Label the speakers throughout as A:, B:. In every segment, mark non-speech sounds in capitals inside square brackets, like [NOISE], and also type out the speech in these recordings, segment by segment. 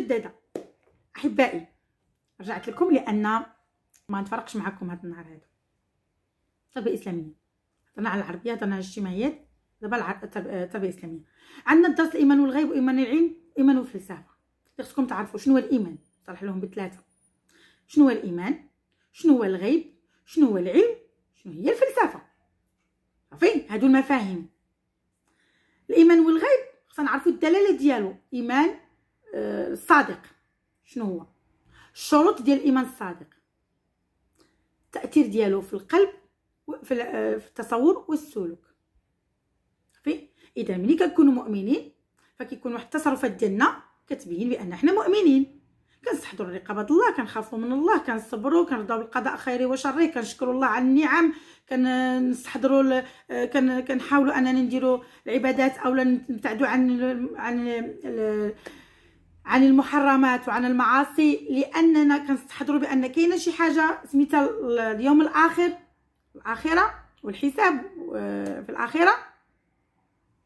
A: مجدده احبائي رجعت لكم لان ما نتفرقش معكم هذا النهار هذا التربيه الاسلاميه هضرنا على العربيه هضرنا على الاجتماعيات دابا التربيه الاسلاميه عندنا درس الايمان والغيب وايمان العلم وايمان والفلسفه خصكم تعرفوا شنو هو الايمان صلح لهم بثلاثه شنو هو الايمان شنو هو الغيب شنو هو العلم شنو هي الفلسفه صافي هادو المفاهيم الايمان والغيب خصنا نعرفوا الدلاله ديالو ايمان الصادق شنو هو الشروط ديال الايمان الصادق التاثير ديالو في القلب آه، في التصور والسلوك في اذا ملي كنكونوا مؤمنين فكيكون واحد التصرفات ديالنا كتبين بان حنا مؤمنين كنستحضروا رقابه الله كنخافوا من الله كنصبروا كنرضاو بالقضاء خيره وشره كنشكروا الله على النعم كنستحضروا آه، كنحاولوا اننا نديروا العبادات اولا نبتعدوا عن عن عن المحرمات وعن المعاصي لاننا كنستحضروا بان كاينه شي حاجه سميتها اليوم الاخر الاخره والحساب آه، في الاخره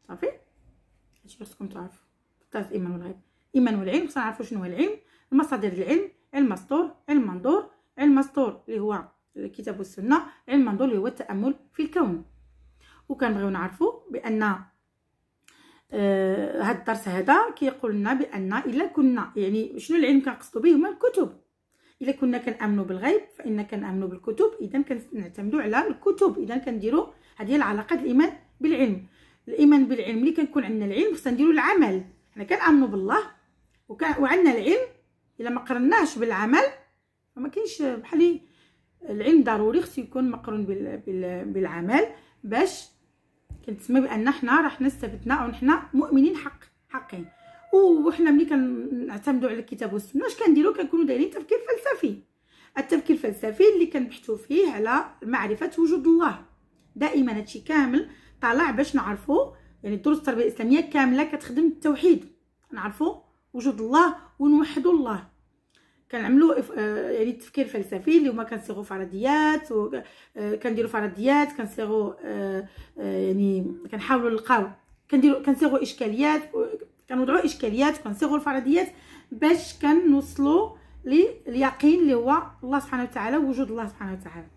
A: صافي هادشي خصكم تعرفوا طاس الايمان والغيب الايمان والعلم خصنا نعرفوا شنو هو العلم المصادر العلم علم مسطور علم منظور علم مسطور اللي هو الكتاب والسنه علم منظور اللي هو التامل في الكون وكنبغيو نعرفوا بان آه، هاد الدرس هذا كيقول لنا بان الا كنا يعني شنو العلم كنقصدوا به هما الكتب الا كنا كنامنوا بالغيب فان كنامنوا بالكتب اذا كنعتمدوا على الكتب اذا كنديروا هذه هي العلاقه الايمان بالعلم الايمان بالعلم اللي كنكون عندنا العلم خصنا نديروا العمل حنا كنامنوا بالله وعندنا العلم الا ما قرناهش بالعمل فما كاينش بحال العلم ضروري خصو يكون مقرون بالعمل باش كنتسمى بان حنا راح او ونحنا مؤمنين حق حقين وحنا ملي كنعتمدوا على الكتاب والسنه اش كنديروا كنكونوا دايرين تفكير فلسفي التفكير الفلسفي اللي كنبحثوا فيه على معرفه وجود الله دائما هادشي كامل طالع باش نعرفوا يعني دروس التربيه الاسلاميه كامله كتخدم التوحيد نعرفوا وجود الله ونوحدوا الله كنعملوا آه، يعني التفكير الفلسفي هما كنصيغوا فرضيات وكنديروا آه، فرضيات كنصيغوا آه، يعني كنحاولوا نلقاو كنديروا كنصيغوا اشكاليات كنوضعوا اشكاليات كنصيغوا الفرضيات باش كنوصلوا لليقين اللي هو الله سبحانه وتعالى وجود الله سبحانه وتعالى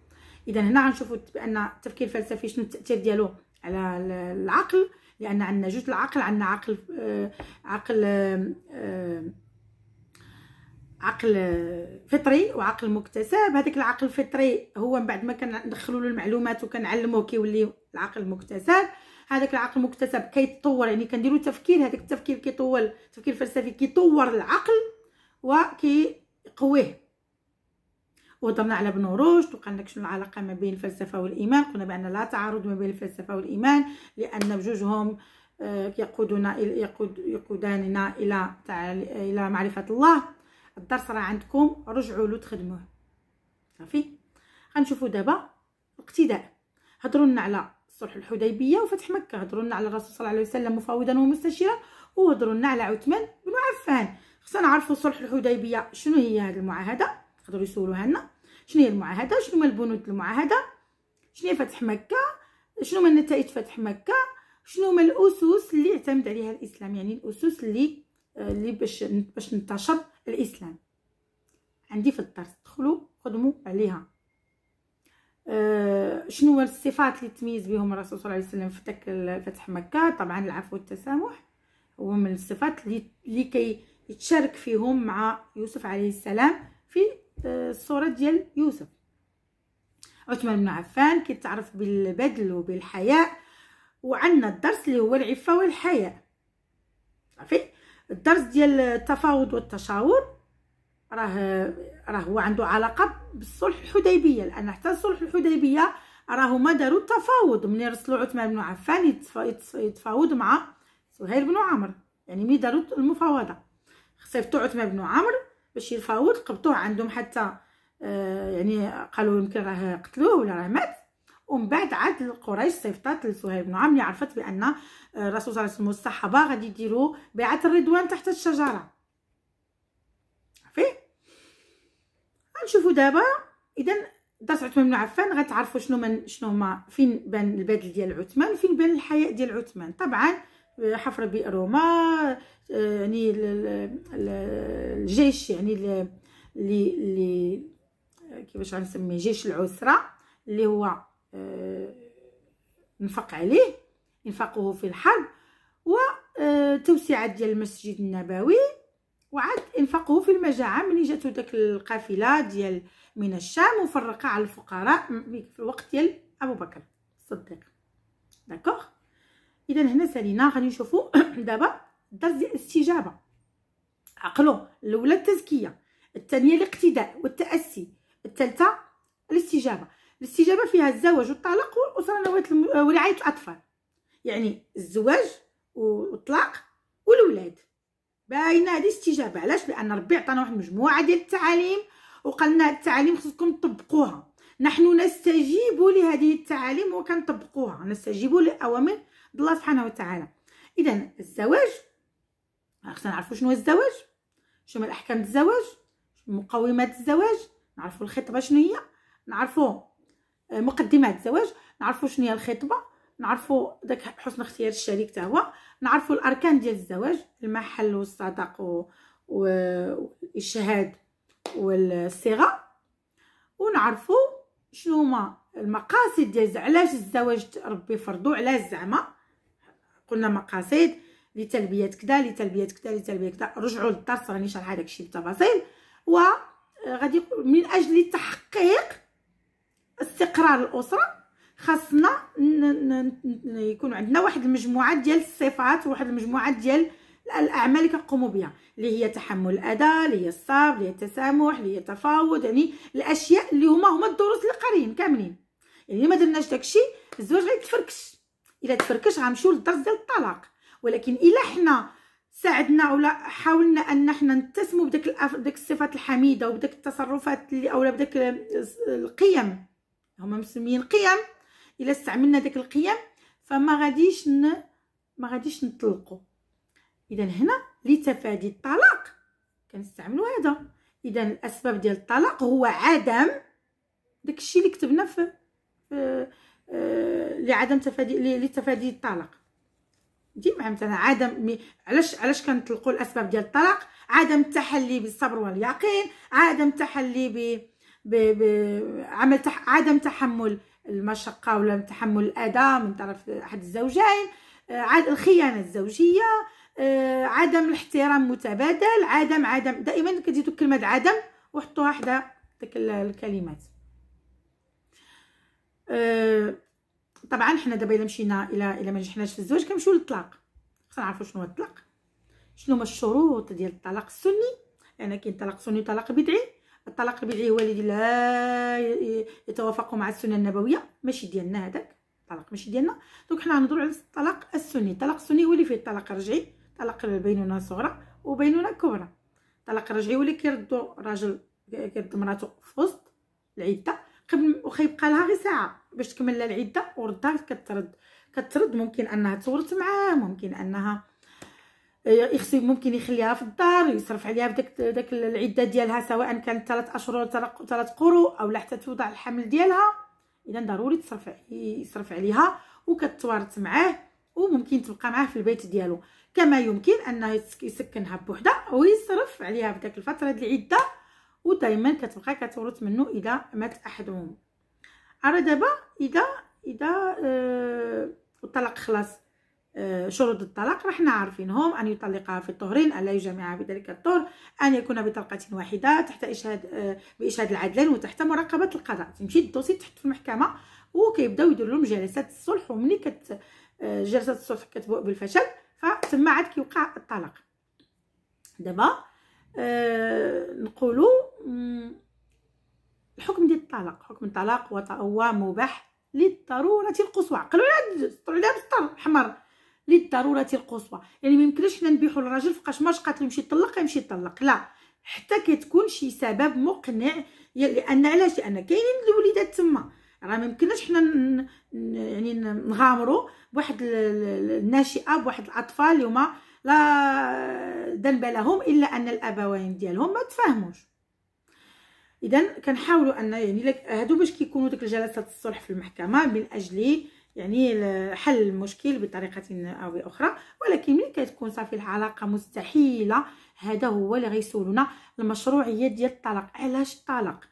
A: اذا هنا غنشوفوا بان التفكير الفلسفي شنو التاثير ديالو على العقل لان عندنا جوج العقل عندنا عقل عقل عقل فطري وعقل مكتسب هذاك العقل الفطري هو من بعد ما كندخلوا له المعلومات وكنعلموه كيولي العقل المكتسب هذاك العقل المكتسب كيتطور يعني كنديروا تفكير هذاك التفكير كيطول التفكير الفلسفي كيطور العقل وكيقويه وهضرنا على ابن رشد وقالنا شنو العلاقه ما بين الفلسفه والايمان قلنا بان لا تعارض ما بين الفلسفه والايمان لان بجوجهم آه، يقودنا يقود يقوداننا الى الى معرفه الله الدرس راه عندكم رجعوا له تخدموه صافي غنشوفوا دابا الاقتداء هضروا لنا على صلح الحديبيه وفتح مكه هضروا لنا على الرسول صلى الله عليه وسلم مفاوضا ومستشيرا وهضروا لنا على عثمان بن عفان خصنا نعرفوا صلح الحديبيه شنو هي هذه المعاهده تقدروا يسولوها لنا شنو هي المعاهده شنو من البنود المعاهده شنو هي فتح مكه شنو من نتائج فتح مكه شنو من الاسس اللي اعتمد عليها الاسلام يعني الاسس اللي آه، اللي باش باش ننتشر الاسلام عندي في الدرس دخلوا خدموا عليها أه شنو هو الصفات اللي تميز بهم الرسول صلى الله عليه وسلم في فتك فتح مكه طبعا العفو والتسامح هو من الصفات اللي اللي كي يتشارك فيهم مع يوسف عليه السلام في آه، الصوره ديال يوسف عثمان بن عفان كيتعرف بالبدل وبالحياء وعندنا الدرس اللي هو العفه والحياء صافي الدرس ديال التفاوض والتشاور راه راه هو عنده علاقه بالصلح الحديبيه لان حتى الصلح الحديبيه راهما داروا التفاوض ملي رسلوا عثمان بن عفان يتفاوض مع زهير بن عمرو يعني ملي داروا المفاوضه صيفطوا عثمان بن عمرو باش يفاوض قبطوه عندهم حتى آه يعني قالوا يمكن راه قتلوه ولا راه مات ومن بعد عاد قريش صيفطات لسهيل بن عمرو عرفت بان آه، الرسول صلى الله عليه وسلم والصحابه غادي يديروا بيعه الرضوان تحت الشجره فيه غنشوفوا دابا اذا درس عثمان بن عفان غتعرفوا شنو من شنو هما فين بان البدل ديال عثمان فين بان الحياء ديال عثمان طبعا آه، حفر بئر روما آه، يعني الجيش يعني اللي اللي كيفاش غنسميه جيش العسره اللي هو آه، نفق عليه انفاقه في الحرب وتوسعة آه، ديال المسجد النبوي وعاد انفاقه في المجاعة ملي جاتو داك القافلة ديال من الشام وفرق على الفقراء في الوقت ديال أبو بكر الصديق داكوغ إذا هنا سالينا غادي نشوفو [COUGHS] دابا الدرس ديال الاستجابة عقلو الأولى التزكية الثانية الاقتداء والتأسي الثالثة الاستجابة الاستجابه فيها الزواج والطلاق والاسره نواه الم... آه، ورعايه الاطفال يعني الزواج والطلاق والولاد باينه هذه استجابه علاش لان ربي عطانا واحد المجموعه ديال التعاليم وقالنا التعاليم خصكم تطبقوها نحن نستجيب لهذه التعاليم وكنطبقوها نستجيب لاوامر الله سبحانه وتعالى اذا الزواج خصنا نعرفوا شنو هو الزواج شنو الاحكام الزواج مقومات الزواج نعرفوا الخطبه شنو هي نعرفوا آه، مقدمه الزواج نعرفوا شنو هي الخطبه نعرفوا داك حسن اختيار الشريك حتى هو نعرفوا الاركان ديال الزواج المحل والصداق و... والشهاد والصيغه ونعرفوا شنو هما المقاصد ديال علاش الزواج ربي فرضو علاش زعما قلنا مقاصد لتلبيه كدا لتلبيه كدا لتلبيه كدا رجعوا للدرس راني شرح داكشي بالتفاصيل وغادي آه، من اجل تحقيق استقرار الاسره خاصنا يكون عندنا واحد المجموعه ديال الصفات وواحد المجموعه ديال الاعمال اللي كنقوموا بها اللي هي تحمل الاذى اللي هي الصبر اللي هي التسامح اللي هي التفاوض يعني الاشياء اللي هما هما الدروس القاريين كاملين يعني ما درناش داكشي الزواج غيتفركش الا تفركش غنمشيو للدرس ديال الطلاق ولكن الا حنا ساعدنا ولا حاولنا ان حنا نتسموا بداك الصفات الحميده وبداك التصرفات اللي اولا بداك القيم هما مسميين قيم الا استعملنا داك القيم فما غاديش ن... ما غاديش نطلقوا اذا هنا لتفادي الطلاق كنستعملوا هذا اذا الاسباب ديال الطلاق هو عدم داكشي اللي كتبنا في آه آه لعدم تفادي لتفادي الطلاق دي مع مثلا عدم علاش علاش كنطلقوا الاسباب ديال الطلاق عدم التحلي بالصبر واليقين عدم التحلي ب بعمل تح عدم تحمل المشقة ولا تحمل الأذى من طرف أحد الزوجين آه، الخيانة الزوجية آه، عدم الاحترام متبادل عدم عدم دائما كتزيدو كلمة عدم وحطوها حدا ديك الكلمات آه، طبعا حنا دابا الا مشينا الى الى ما نجحناش في الزواج كنمشيو للطلاق خصنا نعرفوا شنو هو الطلاق شنو هما الشروط ديال الطلاق السني يعني كاين طلاق سني وطلاق بدعي الطلاق البدعي هو اللي لا يتوافق مع السنه النبويه ماشي ديالنا هذاك الطلاق ماشي ديالنا دونك حنا غنهضروا على الطلاق السني الطلاق السني هو اللي فيه الطلاق الرجعي طلاق بيننا صغرى وبيننا كبرى الطلاق الرجعي هو اللي كيردو الراجل كيرد مراته في وسط العده قبل واخا يبقى لها غير ساعه باش تكمل العده وردها كترد كترد ممكن انها تصورت معاه ممكن انها يخصي إيه، إيه، ممكن يخليها في الدار يصرف عليها بداك داك العده ديالها سواء كانت ثلاث اشهر ولا ثلاث قروء او حتى توضع الحمل ديالها اذا ضروري تصرف يصرف عليها وكتوارث معاه وممكن تبقى معاه في البيت ديالو كما يمكن انه يسكنها بوحدها ويصرف عليها في داك الفتره ديال العده ودائما كتبقى كتورث منه اذا مات احدهم ارا دابا اذا اذا آه الطلاق خلاص آه، شروط الطلاق رحنا عارفينهم أن يطلقها في الطهرين ألا يجامعها في ذلك الطهر أن يكون بطلقة واحدة تحت إشهاد آه، بإشهاد العدلين وتحت مراقبة القضاء تمشي الدوسي تحت في المحكمة وكيبداو يديروا لهم جلسات الصلح ومني كت آه، جلسات الصلح كتبوء بالفشل فتما عاد كيوقع الطلاق دابا أه نقولوا الحكم ديال الطلاق حكم الطلاق هو مباح للضروره القصوى لا على عليها على الحمر للضروره القصوى يعني ميمكنش حنا نبيحوا للراجل فقاش ما قالت يمشي يطلق يمشي يطلق لا حتى كتكون شي سبب مقنع لان علاش لان كاينين الوليدات تما راه ميمكنش حنا يعني نغامروا بواحد الناشئه بواحد الاطفال اللي هما لا ذنب لهم الا ان الابوين ديالهم ما تفهموش اذا كنحاولوا ان يعني هادو باش كيكونوا ديك الجلسات الصلح في المحكمه من اجل يعني حل المشكل بطريقه او باخرى ولكن ملي كتكون صافي العلاقه مستحيله هذا هو اللي غيسولنا المشروعيه ديال الطلاق علاش الطلاق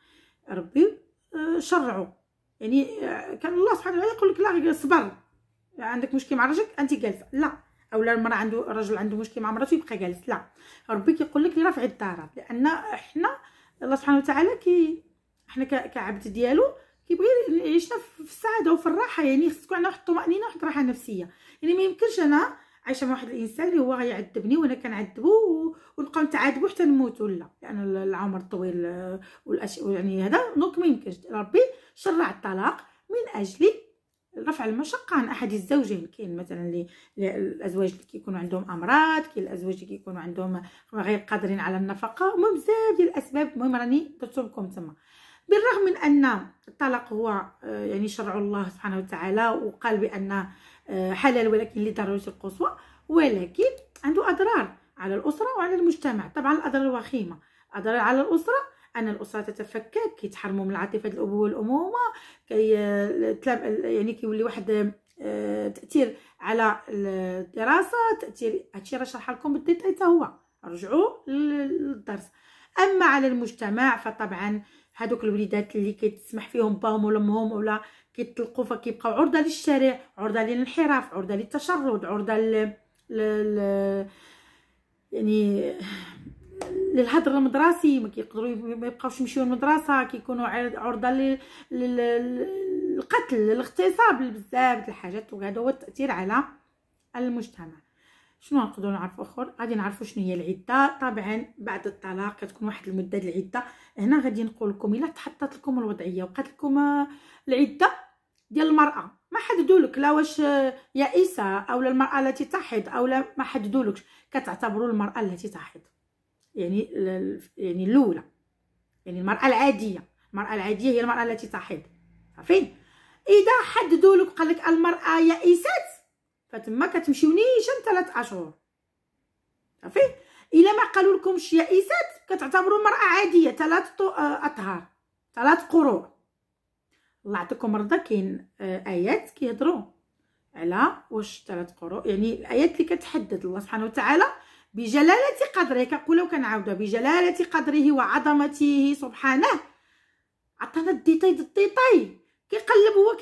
A: ربي آه، شرعوا يعني آه، كان الله سبحانه وتعالى يقول لك لا صبر عندك مشكل مع راجلك انت جالسه لا اولا المراه عنده الرجل عنده مشكل مع مراته يبقى جالس لا ربي كيقول لك رفع الضرر لان احنا الله سبحانه وتعالى كي احنا كعبد ديالو كيبغي يعيشنا في السعاده وفي الراحه يعني خص انا عندنا واحد الطمانينه واحد الراحه نفسيه يعني ما يمكنش انا عايشه مع واحد الانسان اللي هو غيعذبني وانا كنعذبو ونبقاو نتعذبو حتى نموت ولا لان يعني العمر طويل آه، والاشياء يعني هذا دونك ما يمكنش ربي شرع الطلاق من اجل رفع المشقة عن أحد الزوجين كاين مثلا الأزواج اللي كيكونوا عندهم أمراض كاين الأزواج اللي كيكونوا عندهم غير قادرين على النفقة المهم بزاف ديال الأسباب المهم راني درت لكم تما بالرغم من ان الطلاق هو آه، يعني شرع الله سبحانه وتعالى وقال بان آه، حلال ولكن لضروره القصوى ولكن عنده اضرار على الاسره وعلى المجتمع طبعا الاضرار وخيمه اضرار على الاسره ان الاسره تتفكك كيتحرموا من عاطفه الابوه والامومه كي آه، يعني كيولي واحد تاثير على الدراسه تاثير هادشي راه شرح لكم بالديتاي حتى هو رجعوا للدرس اما على المجتمع فطبعا هادوك الوليدات اللي كيتسمح فيهم باهم ولا امهم ولا كيطلقوا فكيبقاو عرضه للشارع عرضه للانحراف عرضه للتشرد عرضه ل يعني للهدر المدرسي ما كيقدروا ما يبقاوش يمشيو للمدرسه كيكونوا عرضه للقتل للاغتصاب بزاف د الحاجات وهذا هو التاثير على المجتمع شنو نقدروا نعرفوا اخر غادي نعرفوا شنو هي العده طبعا بعد الطلاق كتكون واحد المده العده هنا غادي نقول لكم الا تحطت لكم الوضعيه وقالت لكم آه، العده ديال المراه ما حددولك لا واش آه، يائسه او المراه التي تحض او لا ما حددولكش كتعتبروا المراه التي تحض يعني يعني الاولى يعني المراه العاديه المراه العاديه هي المراه التي تحض عارفين اذا حددولك لك قال لك المراه يائسات فتما كتمشيو نيشان ثلاث اشهر صافي الا ما قالوا لكمش يائسات كتعتبروا مراه عاديه ثلاث آه، اطهار ثلاث قروء الله يعطيكم الرضا كاين آه، ايات كيهضروا على واش ثلاث قروء يعني الايات اللي كتحدد الله سبحانه وتعالى بجلاله قدره كنقولها وكنعاودوا بجلاله قدره وعظمته سبحانه عطانا الديتاي الديتاي كيقلب هو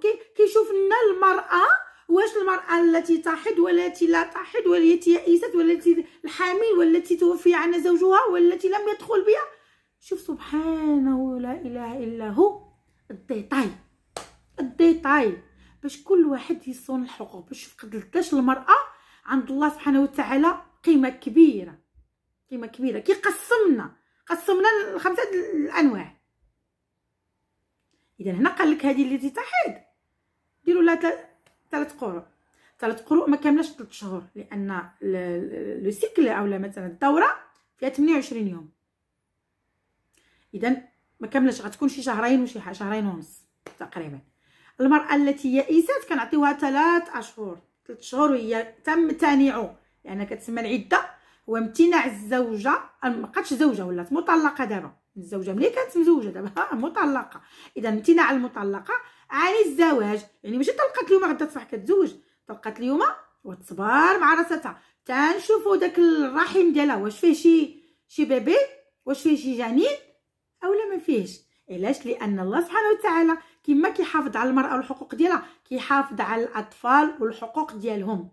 A: كي كيشوف لنا المراه واش المرأة التي تحيض والتي لا تحيض والتي يئست والتي الحامل والتي توفي عنها زوجها والتي لم يدخل بها شوف سبحانه لا إله إلا هو الديتاي الديتاي باش كل واحد يصون الحقوق باش شوف قداش المرأة عند الله سبحانه وتعالى قيمة كبيرة قيمة كبيرة كي قسمنا قسمنا الخمسة الأنواع إذا هنا قال لك هذه اللي تحيد ديروا لها ثلاث قروء ثلاث قروء ما كاملاش ثلاث شهور لان لو سيكل اولا مثلا الدوره فيها 28 يوم اذا ما كاملاش غتكون شي شهرين وشي شهرين ونص تقريبا المراه التي يئست كنعطيوها ثلاث اشهر ثلاث شهور وهي تمتنع لان كتسمى العده هو امتناع الزوجه بقاتش زوجه ولات مطلقه دابا الزوجه ملي كانت مزوجه دابا مطلقه اذا امتناع المطلقه عن الزواج يعني ماشي طلقات اليوم غدا تصبح كتزوج طلقات اليوم وتصبر مع راساتها تنشوفو داك الرحم ديالها واش فيه شي شي بيبي واش فيه شي جنين اولا ما فيهش علاش لان الله سبحانه وتعالى كما كيحافظ على المراه والحقوق ديالها كيحافظ على الاطفال والحقوق ديالهم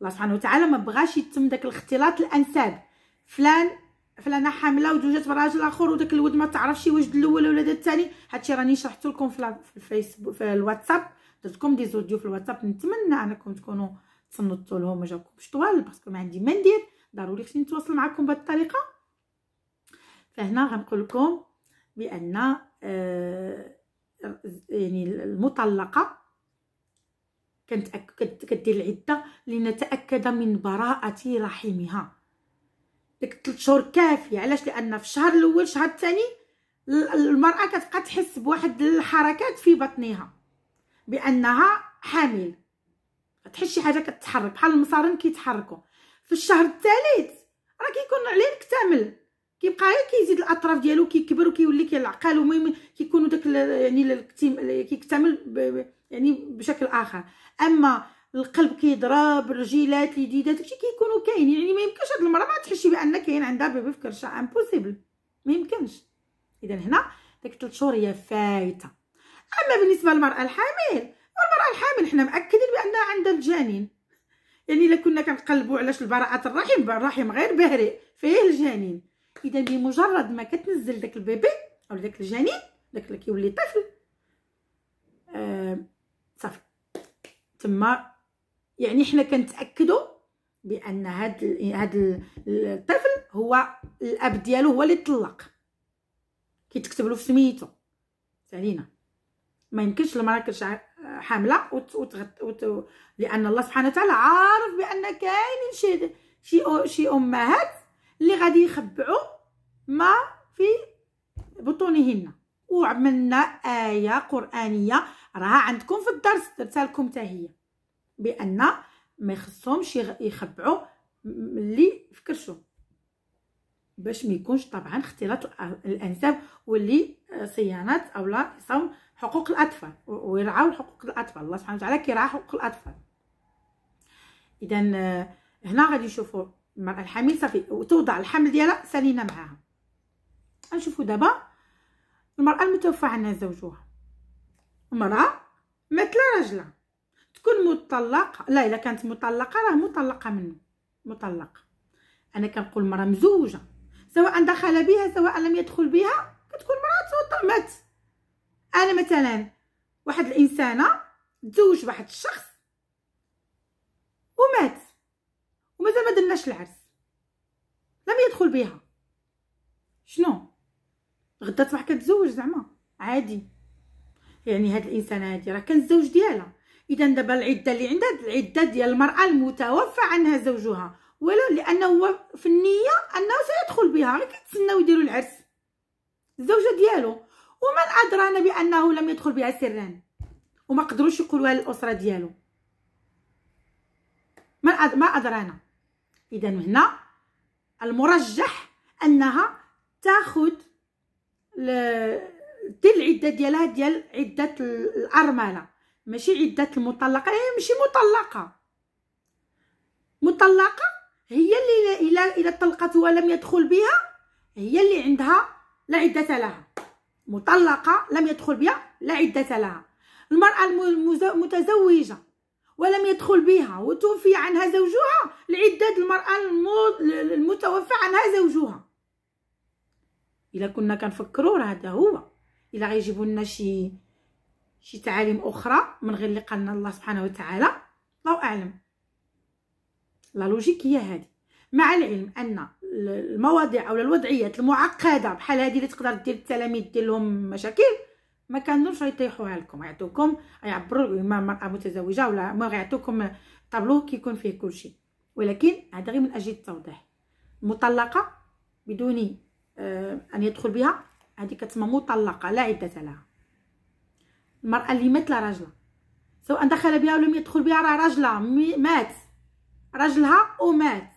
A: الله سبحانه وتعالى ما بغاش يتم داك الاختلاط الانساب فلان فلانه حامله وجوجات براجل اخر وداك الولد ما تعرفش واجد الاول ولا دا الثاني هادشي راني شرحت لكم في الفيسبوك في الواتساب لكم دي زوديو في الواتساب نتمنى انكم تكونوا تصنتوا لهم ما جاكمش طوال باسكو ما عندي ما ندير ضروري خصني نتواصل معكم بهذه الطريقه فهنا غنقول لكم بان آه يعني المطلقه كانت كدير العده لنتاكد من براءه رحمها ديك 3 شهور كافيه علاش لان في الشهر الاول الشهر الثاني المراه كتبقى تحس بواحد الحركات في بطنها بانها حامل كتحس شي حاجه كتحرك بحال المصارن كيتحركوا في الشهر الثالث راه كيكون عليه الكتامل كيبقى غير كيزيد الاطراف ديالو كيكبر وكيولي كيلعقل المهم كيكونوا داك يعني الكتيم كيكتمل يعني بشكل اخر اما القلب كيضرب الرجيلات الجديده داكشي كيكونوا كاين يعني ما يمكنش هاد المراه ما تحسي بان كاين عندها بيبي في كرشه امبوسيبل ما يمكنش اذا هنا ديك 3 شهور هي فايته اما بالنسبه للمراه الحامل والمراه الحامل حنا مأكدين بانها عندها الجنين يعني الا كنا كنقلبوا علاش البراءه الرحم الرحم غير بهري فيه الجنين اذا بمجرد ما كتنزل داك البيبي او داك الجنين داك اللي كيولي طفل آه صافي تما يعني حنا كنتاكدوا بان هاد ال... هاد الطفل هو الاب ديالو هو اللي طلق كيتكتب له في سميتو سالينا ما يمكنش المراه كتش حامله وت... وت... وت... لان الله سبحانه وتعالى عارف بان كاينين شي شي أو... شي امهات اللي غادي يخبعوا ما في بطونهن وعملنا ايه قرانيه راها عندكم في الدرس درتها لكم حتى هي بان ما يخصهمش يخبعوا اللي في كرشهم باش ما يكونش طبعا اختلاط الانساب واللي آه، صيانات او لا يصون حقوق الاطفال ويرعاو حقوق الاطفال الله سبحانه وتعالى كيرعى حقوق الاطفال اذا آه، هنا غادي نشوفوا المراه الحامل صافي وتوضع الحمل ديالها سالينا معاها نشوفوا دابا المراه المتوفى عنها زوجها المراه مثل رجلها تكون مطلق لا الا كانت مطلقه راه مطلقه منه مطلق انا كنقول مرة مزوجه سواء دخل بها سواء لم يدخل بها كتكون مراه مات انا مثلا واحد الانسانه تزوج بواحد الشخص ومات ومازال ما درناش العرس لم يدخل بها شنو غدا تصبح كتزوج زعما عادي يعني هاد الانسان هادي راه كان الزوج ديالها اذا دابا العده اللي عندها العده ديال المراه المتوفى عنها زوجها ولو لانه هو في النيه انه سيدخل بها غير كيتسناو يديروا العرس الزوجه ديالو ومن ادرانا بانه لم يدخل بها سرا وما قدروش يقولوها للاسره ديالو من أد... ما ادرانا اذا هنا المرجح انها تاخذ دي العده ديالها ديال عده الارمله ماشي عده المطلقه هي إيه، ماشي مطلقه مطلقه هي اللي الى الى طلقته ولم يدخل بها هي اللي عندها لا عده لها مطلقه لم يدخل بها لا عده لها المراه المتزوجه ولم يدخل بها وتوفي عنها زوجها العدة المرأة المتوفى عنها زوجها إلا كنا كنفكروا راه هذا هو إلا غيجيبوا لنا شي شي تعاليم اخرى من غير اللي قالنا الله سبحانه وتعالى الله اعلم لا لوجيك هي هذه مع العلم ان المواضيع او الوضعيات المعقده بحال هذه اللي تقدر دير التلاميذ دير لهم مشاكل ما كانوش يطيحوها لكم يعطوكم يعبروا اما مراه متزوجه ولا ما يعطوكم طابلو كيكون فيه كل شيء ولكن هذا غير من اجل التوضيح مطلقه بدون آه، ان يدخل بها هذه كتسمى مطلقه لا عده لها المرأة اللي مات راجلها سواء دخل بها ولم يدخل بها راه راجلها مات راجلها ومات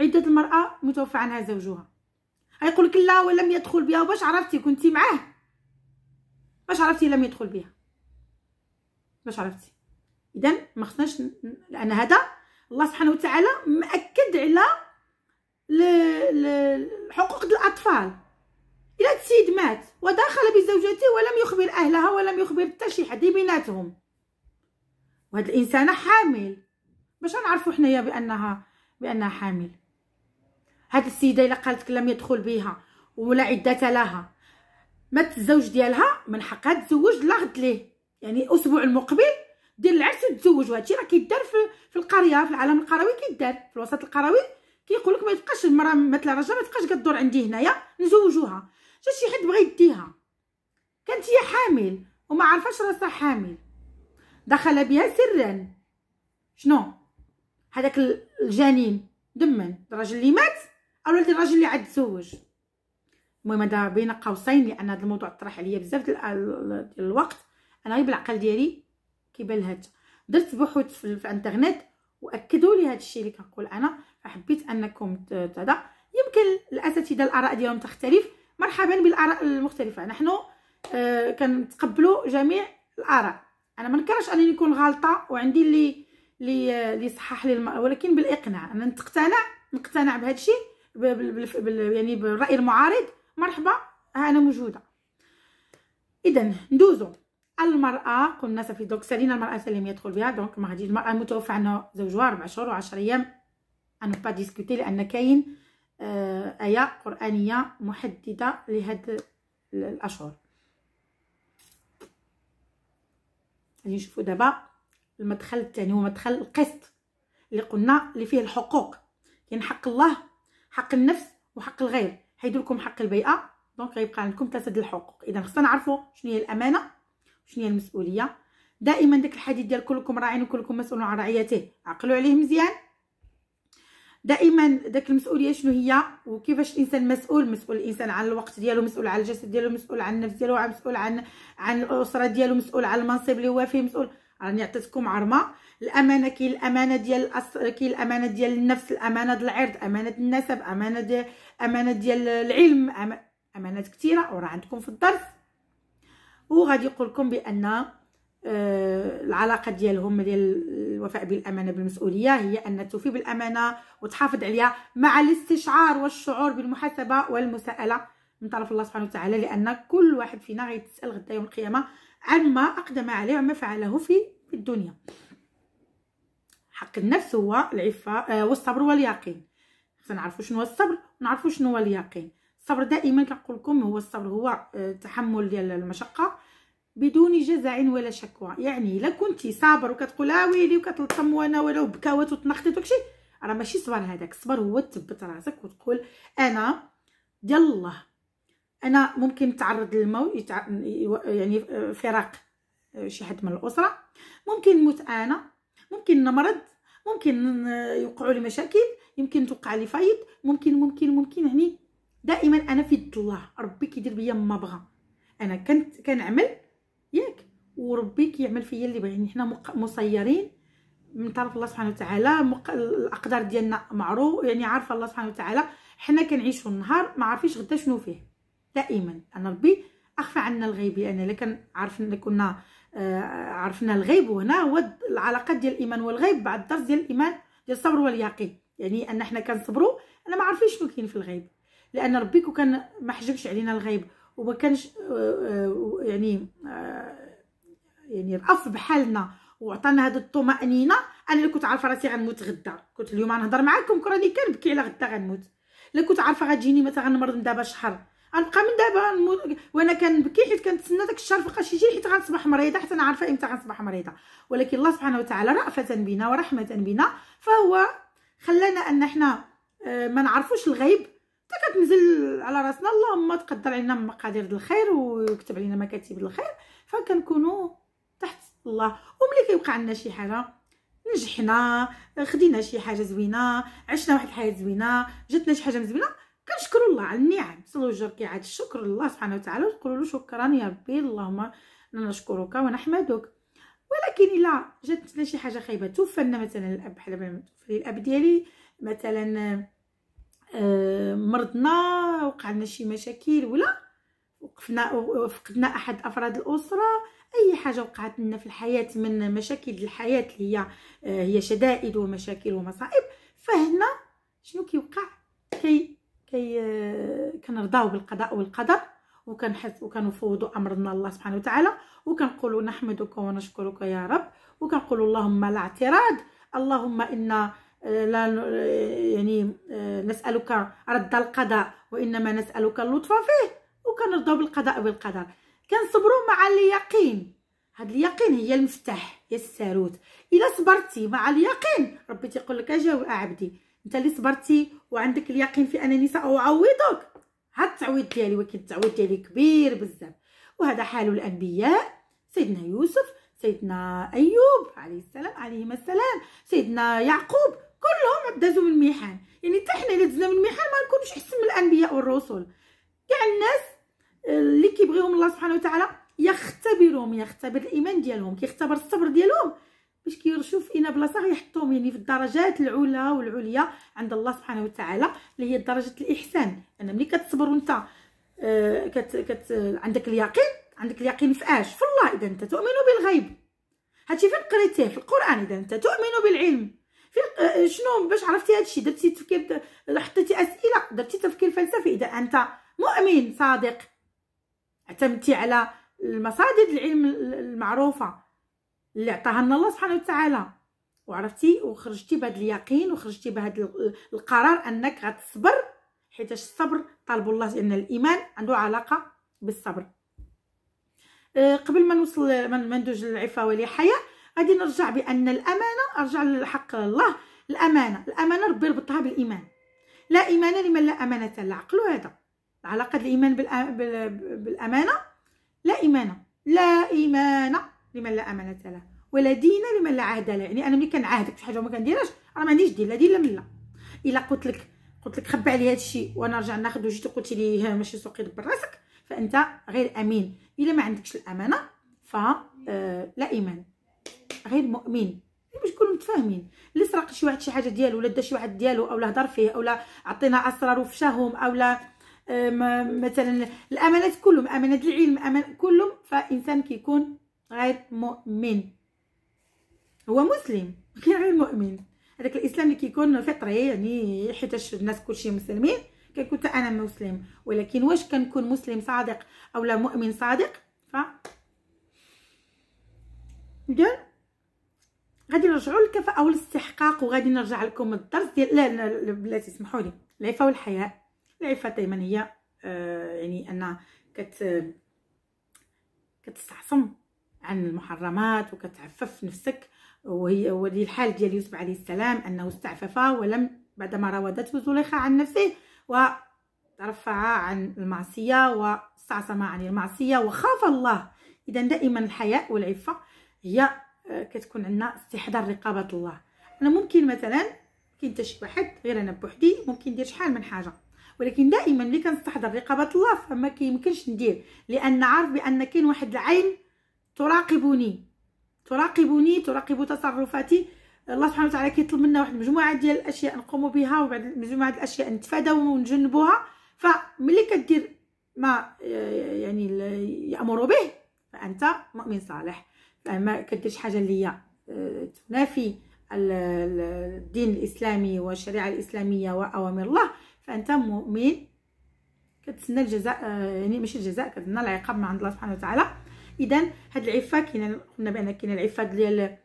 A: عدة المرأة متوفى عنها زوجها يقول لك لا ولم يدخل بها باش عرفتي كنتي معاه باش عرفتي لم يدخل بها باش عرفتي اذا ما خصناش لان هذا الله سبحانه وتعالى مأكد على حقوق الاطفال إلا السيد مات ودخل بزوجته ولم يخبر أهلها ولم يخبر حتى شي حد بيناتهم وهاد الإنسانة حامل باش نعرفوا حنايا بأنها بأنها حامل هاد السيدة إلا قالت لم يدخل بها ولا عدة لها مات الزوج ديالها من حقها تزوج لغد ليه يعني الأسبوع المقبل دير العرس وتزوج وهادشي راه كيدار في, في القرية في العالم القروي كيدار في الوسط القروي كيقول لك ما يبقاش المراه مثل الرجل ما تبقاش كدور عندي هنايا نزوجوها جا شي حد بغا يديها كانت هي حامل وما عرفاش راسها حامل دخل بها سرا شنو هذاك الجنين دمن الراجل اللي مات او الراجل اللي عاد تزوج المهم هذا بين قوسين لان هذا الموضوع طرح عليا بزاف ديال الوقت انا غير بالعقل ديالي كيبان لهاد درت بحوث في الانترنت واكدوا لي هذا الشيء اللي كنقول انا فحبيت انكم هذا يمكن الاساتذه الاراء ديالهم تختلف مرحبا بالاراء المختلفه نحن آه كنتقبلوا جميع الاراء انا ما نكرهش انني نكون غلطه وعندي اللي اللي آه، اللي صحح لي ولكن بالاقناع انا نقتنع نقتنع بهذا الشيء يعني بالراي المعارض مرحبا ها انا موجوده اذا ندوزو المراه كنا دوك سالينا المراه لم يدخل بها دونك ما غاديش المراه المتوفى عنها زوجها 4 شهور و10 ايام انو با ديسكوتي لان كاين آه، آية قرآنية محددة لهاد الأشهر غادي نشوفو دابا المدخل الثاني هو مدخل القسط اللي قلنا اللي فيه الحقوق كاين حق الله حق النفس وحق الغير حيدو لكم حق البيئه دونك غيبقى عندكم ثلاثه ديال الحقوق اذا خصنا نعرفوا شنو هي الامانه شنو هي المسؤوليه دائما داك الحديث ديال كلكم راعي وكلكم مسؤول عن رعيته عقلوا عليه مزيان دائما داك المسؤوليه شنو هي وكيفاش الانسان مسؤول مسؤول الانسان عن الوقت ديالو مسؤول على الجسد ديالو مسؤول على النفس ديالو مسؤول عن عن الاسره ديالو مسؤول على المنصب اللي هو فيه مسؤول راني عطيتكم عرمه الامانه كاين الامانه ديال الأس... كاين الامانه ديال النفس الامانه ديال العرض امانه النسب امانه ديال امانه ديال العلم أم... امانات كثيره وراه عندكم في الدرس وغادي يقول لكم بان آه، العلاقه ديالهم ديال الوفاء بالامانه بالمسؤوليه هي ان توفي بالامانه وتحافظ عليها مع الاستشعار والشعور بالمحاسبه والمساءله من طرف الله سبحانه وتعالى لان كل واحد فينا غيتسال غدا يوم القيامه عما اقدم عليه وما فعله في الدنيا حق النفس هو العفه آه، والصبر واليقين خصنا نعرفوا شنو هو الصبر ونعرفوا شنو هو اليقين الصبر دائما كنقول لكم هو الصبر هو آه، تحمل ديال المشقه بدون جزع ولا شكوى يعني الا كنتي صابر وكتقول اه ويلي وكتلطم وانا ولو بكاوات وتنخطط وكشي راه ماشي صبر هذاك الصبر هو تثبت راسك وتقول انا ديال الله انا ممكن نتعرض للموت يتع... يعني فراق آه، شي حد من الاسره ممكن نموت انا ممكن نمرض ممكن يوقعوا لي مشاكل يمكن توقع لي فايض ممكن ممكن ممكن يعني دائما انا في يد الله ربي كيدير بيا ما بغى انا كنت كنعمل ياك وربي كيعمل فيا اللي بغيني حنا مسيرين من طرف الله سبحانه وتعالى مق... الاقدار ديالنا معروف يعني عارفه الله سبحانه وتعالى حنا كنعيشوا النهار ما عارفينش غدا شنو فيه دائما انا ربي اخفى عنا الغيب لان يعني لكن عارفين كنا آه عرفنا الغيب وهنا هو العلاقه ديال الايمان والغيب بعد الدرس ديال الايمان ديال الصبر واليقين يعني ان حنا كنصبروا انا ما عارفينش شنو كاين في الغيب لان ربي كان ما حجبش علينا الغيب وما كانش آه آه يعني يعني بقاو بحالنا وعطانا هاد الطمانينه انا اللي كنت عارفه راسي غنموت غدا كنت اليوم غنهضر معاكم كراني كنبكي على غدا غنموت الا كنت عارفه غتجيني مثلا غنمرض من دابا شهر غنبقى من دابا وانا كنبكي حيت كنتسنى داك الشهر فوقاش يجي حيت غنصبح مريضه حتى انا عارفه امتى غنصبح مريضه ولكن الله سبحانه وتعالى رأفة بنا ورحمة بنا فهو خلانا ان احنا آه، ما نعرفوش الغيب حتى كتنزل على راسنا اللهم تقدر علينا مقادير الخير ويكتب علينا مكاتب الخير فكنكونوا الله وملي كيوقع لنا شي حاجه نجحنا خدينا شي حاجه زوينه عشنا واحد الحياه زوينه جاتنا شي حاجه مزوينه كنشكروا الله على النعم صلوا الجر كيعاد الشكر لله سبحانه وتعالى وتقولوا له شكرا يا ربي اللهم نشكرك ونحمدك ولكن الا جاتنا شي حاجه خايبه توفانا مثلا الاب حدا في الاب ديالي مثلا آه، مرضنا وقع لنا شي مشاكل ولا وقفنا فقدنا احد افراد الاسره اي حاجه وقعت لنا في الحياه من مشاكل الحياه اللي هي آه، هي شدائد ومشاكل ومصائب فهنا شنو كيوقع كي كي آه، كنرضاو بالقضاء والقدر وكنحس وكنفوضوا امرنا الله سبحانه وتعالى وكنقولوا نحمدك ونشكرك يا رب وكنقولوا اللهم لا اعتراض اللهم انا آه، لا يعني نسالك رد القضاء وانما نسالك اللطف فيه وكنرضاو بالقضاء والقدر كنصبروا مع اليقين هاد اليقين هي المفتاح هي الساروت الا صبرتي مع اليقين ربي تيقول لك اجاو عبدي انت اللي صبرتي وعندك اليقين في انني ساعوضك هاد التعويض ديالي ولكن التعويض ديالي كبير بزاف وهذا حال الانبياء سيدنا يوسف سيدنا ايوب عليه السلام عليهما السلام سيدنا يعقوب كلهم دازوا من الميحان يعني حتى حنا الا دزنا من الميحان ما نكونوش احسن من الانبياء والرسل كاع الناس اللي كيبغيهم الله سبحانه وتعالى يختبرهم يختبر الايمان ديالهم كيختبر الصبر ديالهم باش كيرشوا فينا بلاصه غيحطوهم يعني في الدرجات العلى والعليا عند الله سبحانه وتعالى اللي هي درجه الاحسان ان ملي كتصبر وانت آه كت كت عندك اليقين عندك اليقين في اش في الله اذا انت تؤمن بالغيب هادشي فين قريتيه في القران اذا انت تؤمن بالعلم فين آه، آه، شنو باش عرفتي هادشي درتي تفكير حطيتي اسئله درتي تفكير فلسفي اذا انت مؤمن صادق اعتمدتي على المصادر العلم المعروفه اللي عطاها لنا الله سبحانه وتعالى وعرفتي وخرجتي بهذا اليقين وخرجتي بهذا القرار انك غتصبر حيت الصبر طالب الله لان الايمان عنده علاقه بالصبر أه، قبل ما نوصل ما ندوز للعفه والحياه غادي نرجع بان الامانه ارجع للحق الله الامانه الامانه ربي ربطها بالايمان لا ايمان لمن لا امانه العقل هذا علاقه الايمان بالامانه لا ايمان لا ايمان لمن لا امانه له ولا دين لمن لا عهد له يعني انا ملي كنعاهدك شي حاجه وما كنديرهاش راه ما عنديش دين لا دين لا من لا الا قلت لك قلت لك خبي علي هذا الشيء وانا رجع ناخذ وجيت قلت لي ماشي سوقي دبر راسك فانت غير امين الا ما عندكش الامانه ف آه، لا ايمان غير مؤمن باش نكونوا متفاهمين اللي سرق شي واحد شي حاجه ديالو ولا دا شي واحد ديالو اولا هضر فيه اولا عطينا اسرار وفشاهم اولا آه، مثلا الامانات كلهم امانات العلم أمان كلهم فانسان كيكون غير مؤمن هو مسلم لكن [LAUGHS] يعني غير مؤمن هذاك الاسلام اللي كيكون فطري يعني حيتاش الناس كلشي مسلمين كنت انا مسلم ولكن واش كنكون مسلم صادق اولا مؤمن صادق ف ديال غادي نرجعوا للكفاءه والاستحقاق وغادي نرجع لكم الدرس ديال لا, لا بلاتي سمحوا لي العفه والحياء العفه دائما هي آه، يعني ان كت كتستعصم عن المحرمات وكتعفف نفسك وهي ودي الحال ديال يوسف عليه السلام انه استعفف ولم بعدما راودته زليخه عن نفسه ورفع عن المعصيه واستعصم عن المعصيه وخاف الله اذا دائما الحياء والعفه هي آه، كتكون عندنا استحضار رقابه الله انا ممكن مثلا كنت شي واحد غير انا بوحدي ممكن ندير شحال من حاجه ولكن دائما ملي كنستحضر رقابه الله فما كيمكنش ندير لان عارف بان كاين واحد العين تراقبني تراقبني تراقب تصرفاتي الله سبحانه وتعالى كيطلب منا واحد المجموعه ديال الاشياء نقوم بها وبعد مجموعه الاشياء نتفاداو ونجنبوها فملي كدير ما يعني يامر به فانت مؤمن صالح ما كديرش حاجه اللي هي آه، تنافي الدين الاسلامي والشريعه الاسلاميه واوامر الله فانت مؤمن كتسنى الجزاء آه، يعني ماشي الجزاء كتسنى العقاب من عند الله سبحانه وتعالى اذا هاد العفه كاينه قلنا بان كاينه العفه ديال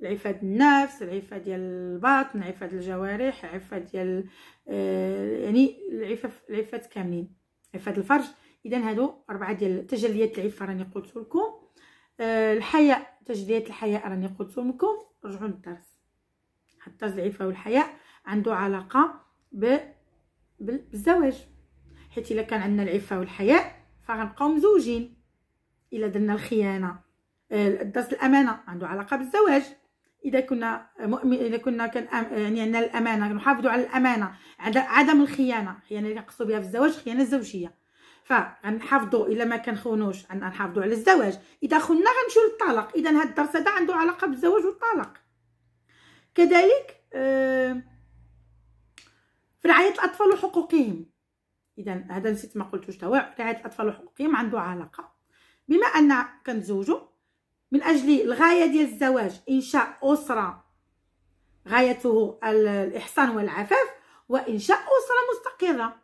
A: العفه ديال النفس العفه ديال الباطن العفه ديال الجوارح العفه ديال آه، يعني العفه العفات كاملين عفه الفرج اذا هادو اربعه ديال تجليات العفه راني قلت لكم آه، الحياء تجليات الحياء راني قلت لكم رجعوا للدرس حتى العفه والحياء عنده علاقه ب بالزواج حيت الا كان عندنا العفه والحياء فغنبقاو مزوجين الا درنا الخيانه آه، درس الامانه عنده علاقه بالزواج اذا كنا مؤمن اذا كنا كان آه، يعني عندنا الامانه نحافظوا على الامانه عدم الخيانه الخيانه اللي كنقصدوا بها في الزواج خيانه زوجيه فغنحافظوا الا ما كنخونوش غنحافظوا على الزواج اذا خونا غنمشيو للطلاق اذا هاد الدرس هذا عنده علاقه بالزواج والطلاق كذلك آه في رعايه الاطفال وحقوقهم اذا هذا نسيت ما قلتوش توا رعايه الاطفال وحقوقهم عنده علاقه بما ان كنتزوجوا من اجل الغايه ديال الزواج انشاء اسره غايته الاحسان والعفاف وانشاء اسره مستقره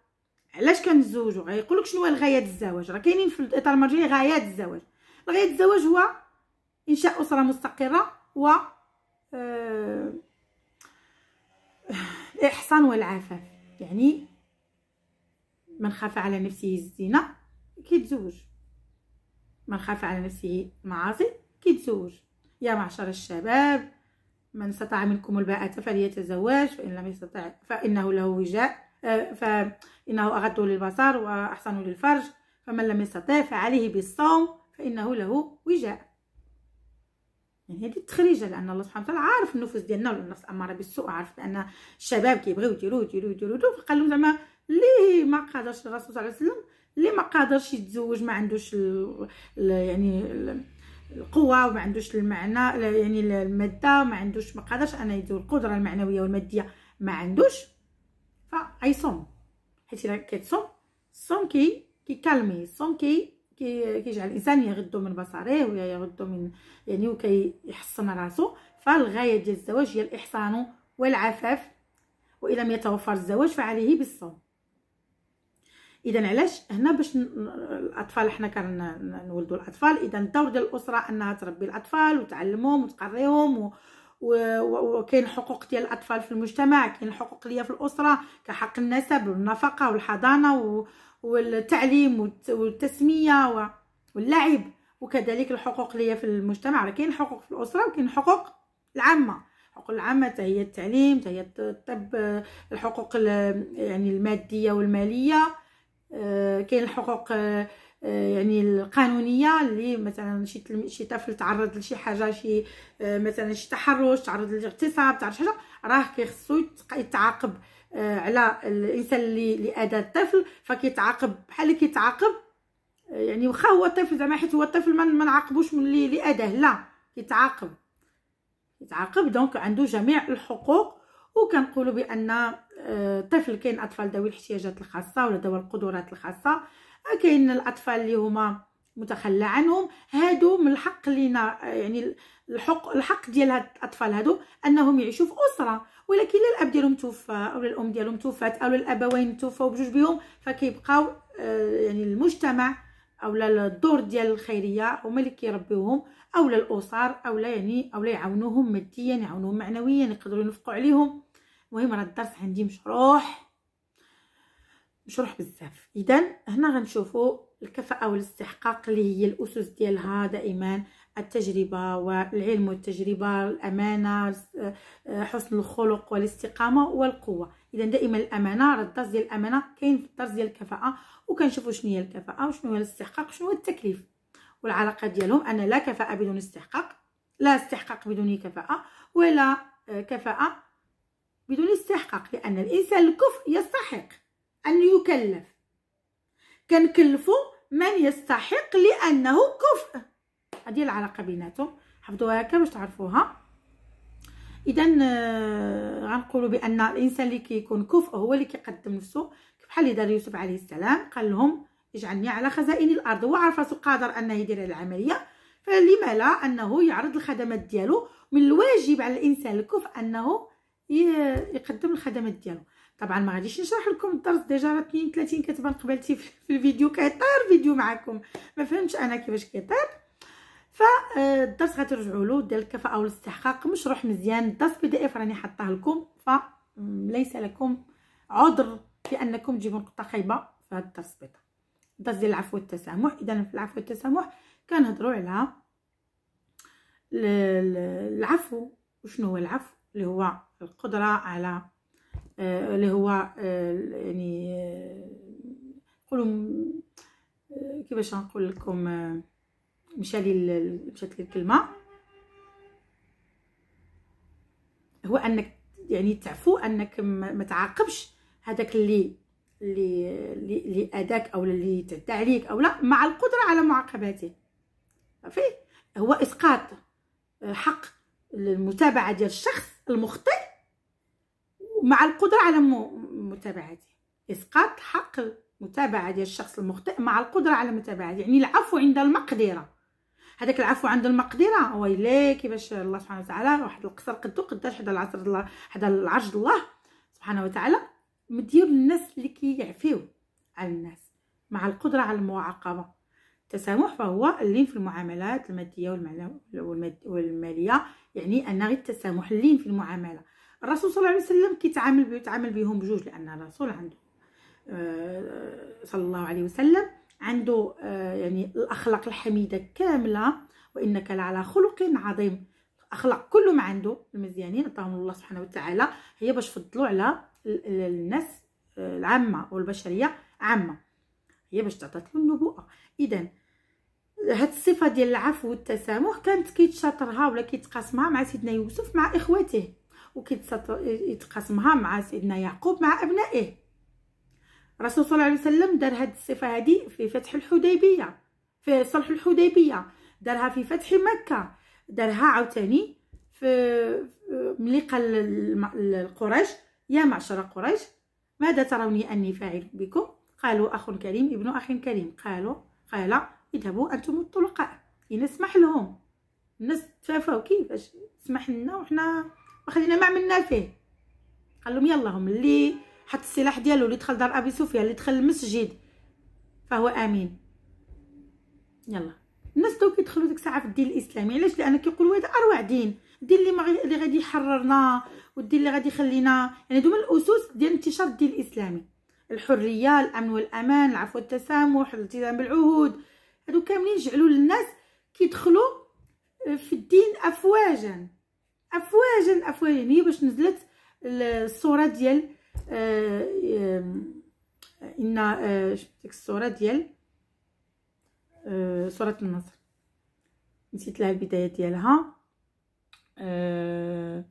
A: علاش كنتزوجوا غيقول لك شنو هي الغايه ديال الزواج راه كاينين في الاطار المرجعي غايات الزواج غايه الزواج هو انشاء اسره مستقره و آه، الإحصان والعفاف يعني من خاف على نفسه الزنا كيتزوج من خاف على نفسه المعاصي كيتزوج يا معشر الشباب من استطاع منكم الباءة فليتزوج فإن لم يستطع فإنه له وجاء آه، فإنه أغض للبصر وأحسن للفرج فمن لم يستطع فعليه بالصوم فإنه له وجاء يعني هذه التخريجه لان الله سبحانه وتعالى عارف النفوس ديالنا والنفس اماره بالسوء عارف بان الشباب كيبغيو يديروا يديروا يديروا فقال لهم زعما ليه ما قادرش الرسول صلى الله عليه وسلم لي ما قادرش يتزوج ما عندوش الـ الـ يعني الـ القوه وما عندوش المعنى يعني الماده ما عندوش ما قادرش انا يدير القدره المعنويه والماديه ما عندوش فايصوم حيت الا كيتصوم صوم كي كيكالمي صوم كي كيجعل الانسان يغض من بصره ويغض من يعني وكيحصن راسو فالغايه ديال الزواج هي الاحصان والعفاف وإذا لم يتوفر الزواج فعليه بالصوم اذا علاش هنا باش الاطفال حنا كنولدوا الاطفال اذا الدور ديال الاسره انها تربي الاطفال وتعلمهم وتقريهم و... وكاين حقوق ديال الاطفال في المجتمع كاين الحقوق ليا في الاسره كحق النسب والنفقه والحضانه والتعليم والتسميه واللعب وكذلك الحقوق اللي في المجتمع راه كاين حقوق في الاسره وكاين حقوق العامه الحقوق العامه هي التعليم هي الطب الحقوق يعني الماديه والماليه آه، كاين الحقوق آه، يعني القانونيه اللي مثلا شي شي طفل تعرض لشي حاجه شي آه، مثلا شي تحرش تعرض للاغتصاب تعرض شي حاجه راه كيخصو يتعاقب آه، على الانسان اللي الاذى الطفل فكيتعاقب بحال اللي كيتعاقب آه، يعني واخا هو طفل زعما حيت هو طفل ما نعاقبوش من اللي لأذاه لا كيتعاقب كيتعاقب دونك عنده جميع الحقوق وكنقولوا بان آه، الطفل كاين اطفال ذوي الاحتياجات الخاصه ولا ذوي القدرات الخاصه كاين الاطفال اللي هما متخلى عنهم هادو من الحق لينا يعني الحق الحق ديال هاد الاطفال هادو انهم يعيشوا في اسره ولكن الاب ديالهم توفى او الام ديالهم توفات او الابوين توفوا بجوج بهم فكيبقاو آه، يعني المجتمع اولا الدور ديال الخيريه هما اللي كيربيوهم اولا الاسر اولا يعني اولا يعاونوهم ماديا يعاونوهم معنويا يقدروا ينفقوا عليهم المهم راه الدرس عندي مشروح مشروح بزاف اذا هنا غنشوفوا الكفاءة والاستحقاق اللي هي الأسس ديالها دائما التجربة والعلم والتجربة الأمانة حسن الخلق والاستقامة والقوة إذا دائما الأمانة الدرس ديال الأمانة كاين في الدرس ديال الكفاءة وكنشوفوا شنو هي الكفاءة وشنو هو الاستحقاق وشنو هو التكليف والعلاقة ديالهم أن لا كفاءة بدون استحقاق لا استحقاق بدون كفاءة ولا كفاءة بدون استحقاق لأن الإنسان الكفء يستحق أن يكلف كنكلفو من يستحق لانه كفء هذه العلاقه بيناتهم حفظوها هكا باش تعرفوها اذا آه، غنقولوا بان الانسان اللي كيكون كفء هو اللي كيقدم نفسه بحال دار يوسف عليه السلام قال لهم اجعلني على خزائن الارض هو عرف راسو قادر انه يدير العمليه فلما لا انه يعرض الخدمات ديالو من الواجب على الانسان الكفء انه يقدم الخدمات ديالو طبعا ما غاديش نشرح لكم الدرس ديجا راه 32 كتبان قبلتي في الفيديو كيطير فيديو معكم ما فهمتش انا كيفاش كيطير فالدرس آه، غترجعوا له ديال الكفاءه والاستحقاق مشروح مزيان الدرس بي دي اف راني حطاه لكم فليس لكم عذر في انكم تجيبوا نقطه خايبه في هذا الدرس بيطا الدرس ديال العفو والتسامح اذا في العفو والتسامح كنهضروا على العفو وشنو هو العفو اللي هو القدره على آه، اللي هو آه، يعني آه، نقولوا كيفاش نقول لكم مشى لي مشات لي الكلمه هو انك يعني تعفو انك ما تعاقبش هذاك اللي اللي اللي اداك او اللي تعدى عليك او لا مع القدره على معاقبته صافي هو اسقاط حق المتابعه ديال الشخص المخطئ مع القدرة على متابعته إسقاط حق المتابعة ديال الشخص المخطئ مع القدرة على متابعته يعني العفو عند المقدرة هذاك العفو عند المقدرة ويلي كيفاش الله سبحانه وتعالى واحد القصر قدو قداش حدا العصر الله حدا العرش الله سبحانه وتعالى مدير للناس اللي كيعفيو كي على الناس مع القدرة على المعاقبة التسامح فهو اللين في المعاملات المادية والمالية يعني أن غير التسامح اللين في المعاملة الرسول صلى الله عليه وسلم كيتعامل بيتعامل بهم بجوج لان الرسول عنده آه، صلى الله عليه وسلم عنده آه، يعني الاخلاق الحميده كامله وانك لعلى خلق عظيم الاخلاق كلهم عنده المزيانين عطاهم الله سبحانه وتعالى هي باش فضلوا على الناس آه، العامه والبشريه عامه هي باش تعطات له النبوءه اذا هاد الصفه ديال العفو والتسامح كانت كيتشاطرها ولا كيتقاسمها مع سيدنا يوسف مع اخواته وكيتقاسمها مع سيدنا يعقوب مع ابنائه الرسول صلى الله عليه وسلم دار هاد الصفه هادي في فتح الحديبيه في صلح الحديبيه دارها في فتح مكه دارها عاوتاني في ملي قال القريش يا معشر قريش ماذا تروني اني فاعل بكم قالوا اخ كريم ابن اخ كريم قالوا قال اذهبوا انتم الطلقاء ينسمح لهم الناس تفافاو كيفاش سمح لنا وحنا ما خلينا ما عملنا فيه قال لهم يلا هم اللي حط السلاح ديالو اللي دخل دار ابي سفيان اللي دخل المسجد فهو امين يلا الناس تو كيدخلوا ديك الساعه في الدين الاسلامي علاش لان كيقولوا هذا اروع دين الدين اللي ما اللي غادي يحررنا والدين اللي غادي يخلينا يعني دوما الاسس ديال انتشار الدين الاسلامي الحريه الامن والامان العفو والتسامح الالتزام بالعهود هادو كاملين جعلوا للناس كيدخلوا آه، في الدين افواجا افواجا افواجا هي يعني باش نزلت الصوره ديال آه، آه، ان آه، ديك الصوره ديال صوره النصر نسيت لها البدايه ديالها أه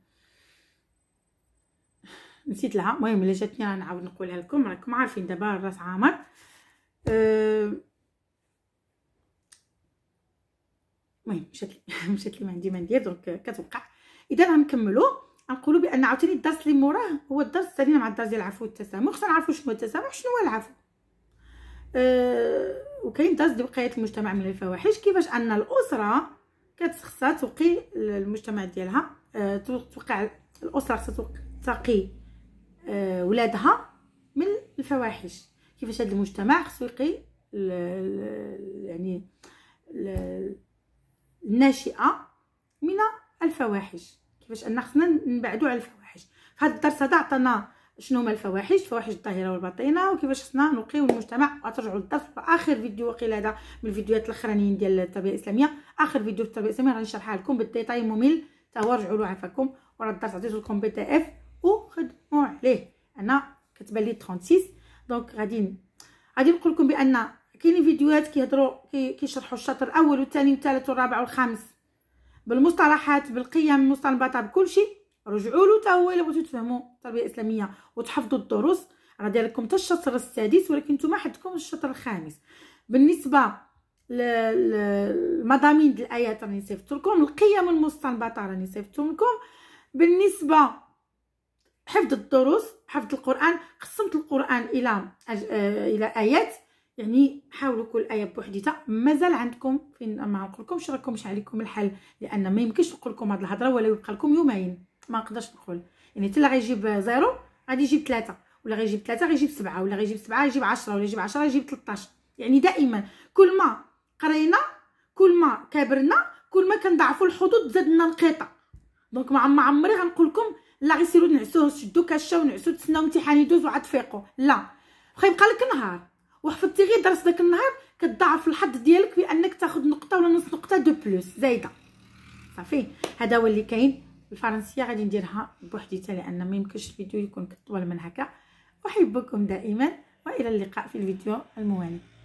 A: نسيت لها المهم الا جاتني راه نعاود نقولها لكم راكم عارفين دابا الراس عامر المهم مشات لي [LAUGHS] مشات لي ما عندي ما ندير دونك كتوقع اذا غنكملوا غنقولوا بان عاوتاني الدرس اللي موراه هو الدرس الثاني مع الدرس ديال العفو والتسامح خصنا نعرفوا شنو هو التسامح شنو هو العفو أه وكاين درس ديال وقايه المجتمع من الفواحش كيفاش ان الاسره كتخصها توقي المجتمع ديالها أه توقع الاسره خصها تقي أه ولادها من الفواحش كيفاش هذا المجتمع خصو يقي يعني الناشئه من الفواحش كيفاش ان خصنا نبعدوا على الفواحش فهاد الدرس هذا عطانا شنو هما الفواحش فواحش الظاهره والباطنه وكيفاش خصنا نقيو المجتمع وترجعوا للدرس في اخر فيديو وقيل هذا من الفيديوهات الاخرانيين ديال التربيه الاسلاميه اخر فيديو في التربيه الاسلاميه غنشرحها لكم بالديتاي ممل تا هو رجعوا له عفاكم وراه الدرس عطيت لكم بي دي اف وخدموا عليه انا كتبان لي 36 دونك غادي غادي نقول لكم بان كاينين فيديوهات كيهضروا كيشرحوا الشطر الاول والثاني والثالث والرابع والخامس بالمصطلحات بالقيم المستنبطه بكل شيء رجعوا له تاهو الا بغيتو تفهموا التربيه الاسلاميه وتحفظوا الدروس راه داير لكم الشطر السادس ولكن نتوما حدكم الشطر الخامس بالنسبه للمضامين ديال الايات راني صيفطت لكم القيم المستنبطه راني صيفطت لكم بالنسبه حفظ الدروس حفظ القران قسمت القران الى آه، الى ايات يعني حاولوا كل ايه بوحديتها مازال عندكم فين ما نقولكمش راكمش عليكم الحل لان ما يمكنش نقول لكم هذه الهضره ولا يبقى لكم يومين ما نقدرش نقول يعني حتى غيجيب زيرو غادي يجيب ثلاثه ولا غيجيب ثلاثه غيجيب سبعه ولا غيجيب سبعه غيجيب عشرة ولا يجيب عشرة غيجيب 13 يعني دائما كل ما قرينا كل ما كبرنا كل ما كنضعفوا الحدود زدنا نقيطة دونك ما عمري غنقول لكم لا غيسيرو نعسو شدوا كاشا ونعسوا تسناو امتحان يدوز وعاد تفيقو لا وخا يبقى لك نهار وحفظتي غير درس داك النهار كتضاعف الحظ ديالك بانك تاخذ نقطه ولا نص نقطه دو بلوس زايده صافي هذا هو اللي كاين الفرنسيه غادي نديرها بوحديتها لان ما يمكنش الفيديو يكون طول من هكا احبكم دائما والى اللقاء في الفيديو الموالي